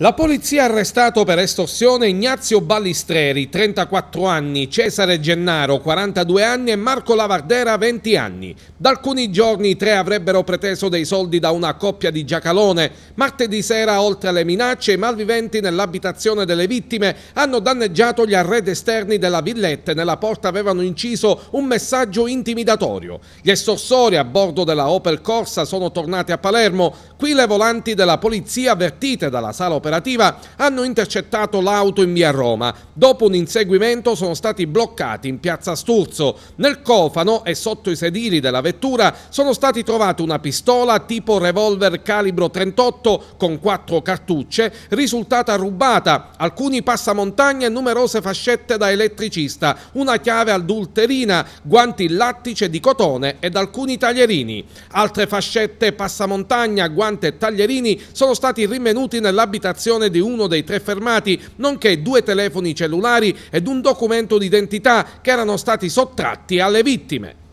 La polizia ha arrestato per estorsione Ignazio Ballistreri, 34 anni, Cesare Gennaro, 42 anni e Marco Lavardera, 20 anni. Da alcuni giorni i tre avrebbero preteso dei soldi da una coppia di Giacalone. Martedì sera, oltre alle minacce, i malviventi nell'abitazione delle vittime hanno danneggiato gli arredi esterni della villetta e nella porta avevano inciso un messaggio intimidatorio. Gli estorsori a bordo della Opel Corsa sono tornati a Palermo. Qui le volanti della polizia avvertite dalla sala operativa operativa hanno intercettato l'auto in via Roma. Dopo un inseguimento sono stati bloccati in piazza Sturzo. Nel cofano e sotto i sedili della vettura sono stati trovati una pistola tipo revolver calibro 38 con quattro cartucce, risultata rubata, alcuni passamontagna e numerose fascette da elettricista, una chiave adulterina, guanti lattice di cotone ed alcuni taglierini. Altre fascette passamontagna, guante e taglierini sono stati rinvenuti nell'abitazione l'identificazione di uno dei tre fermati, nonché due telefoni cellulari ed un documento d'identità che erano stati sottratti alle vittime.